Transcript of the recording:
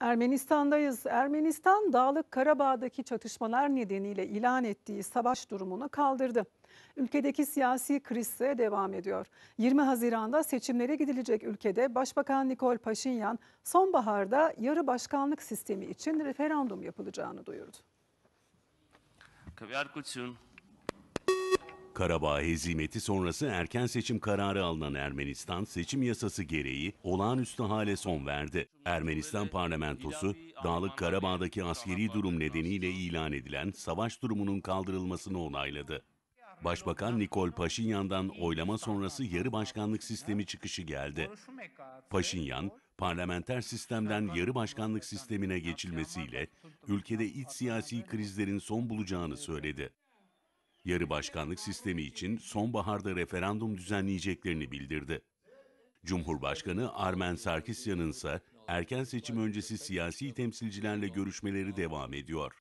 Ermenistan'dayız. Ermenistan Dağlık Karabağ'daki çatışmalar nedeniyle ilan ettiği savaş durumunu kaldırdı. Ülkedeki siyasi kriz ise devam ediyor. 20 Haziran'da seçimlere gidilecek ülkede Başbakan Nikol Paşinyan sonbaharda yarı başkanlık sistemi için referandum yapılacağını duyurdu. Karabağ hezimeti sonrası erken seçim kararı alınan Ermenistan seçim yasası gereği olağanüstü hale son verdi. Ermenistan parlamentosu Dağlık Karabağ'daki askeri durum nedeniyle ilan edilen savaş durumunun kaldırılmasını onayladı. Başbakan Nikol Paşinyan'dan oylama sonrası yarı başkanlık sistemi çıkışı geldi. Paşinyan, parlamenter sistemden yarı başkanlık sistemine geçilmesiyle ülkede iç siyasi krizlerin son bulacağını söyledi yarı başkanlık sistemi için sonbaharda referandum düzenleyeceklerini bildirdi. Cumhurbaşkanı Armen Sarkisyan'ın ise erken seçim öncesi siyasi temsilcilerle görüşmeleri devam ediyor.